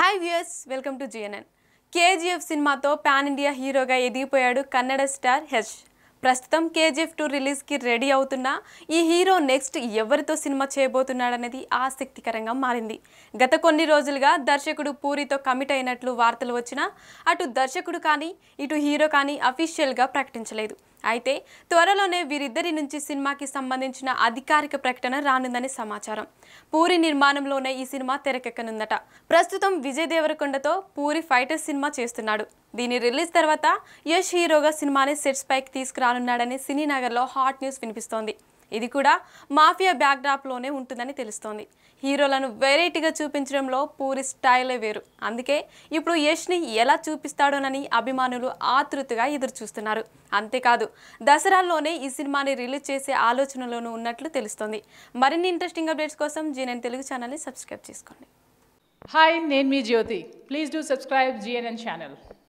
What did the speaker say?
hi viewers welcome to GNN KGF సినిమాతో pan India హీరోగా ఎదిగిపోయాడు కన్నడ స్టార్ హెచ్ ప్రస్తుతం కేజీఎఫ్ టూ రిలీజ్కి రెడీ అవుతున్న ఈ హీరో నెక్స్ట్ ఎవరితో సినిమా చేయబోతున్నాడనేది ఆసక్తికరంగా మారింది గత కొన్ని రోజులుగా దర్శకుడు పూరితో కమిట్ అయినట్లు వార్తలు వచ్చినా అటు దర్శకుడు కానీ ఇటు హీరో కానీ అఫీషియల్గా ప్రకటించలేదు అయితే త్వరలోనే వీరిద్దరి నుంచి సినిమాకి సంబంధించిన అధికారిక ప్రకటన రానుందని సమాచారం పూరి నిర్మాణంలోనే ఈ సినిమా తెరకెక్కనుందట ప్రస్తుతం విజయ్ దేవరకొండతో పూరి ఫైటర్ సినిమా చేస్తున్నాడు దీని రిలీజ్ తర్వాత యష్ హీరోగా సినిమాని సెట్స్ పైకి తీసుకురానున్నాడని సినీనగర్లో హాట్ న్యూస్ వినిపిస్తోంది ఇది కూడా మాఫియా బ్యాక్డ్రాప్లోనే ఉంటుందని తెలుస్తోంది హీరోలను వెరైటీగా చూపించడంలో పూరి స్టైలే వేరు అందుకే ఇప్పుడు యష్ని ఎలా చూపిస్తాడోనని అభిమానులు ఆతృతగా ఎదురు చూస్తున్నారు అంతేకాదు దసరాలోనే ఈ సినిమాని రిలీజ్ చేసే ఆలోచనలోనూ ఉన్నట్లు తెలుస్తోంది మరిన్ని ఇంట్రెస్టింగ్ అప్డేట్స్ కోసం జీఎన్ తెలుగు ఛానల్ని సబ్స్క్రైబ్ చేసుకోండి హాయ్ నేను మీ Jyothi please do subscribe G N N channel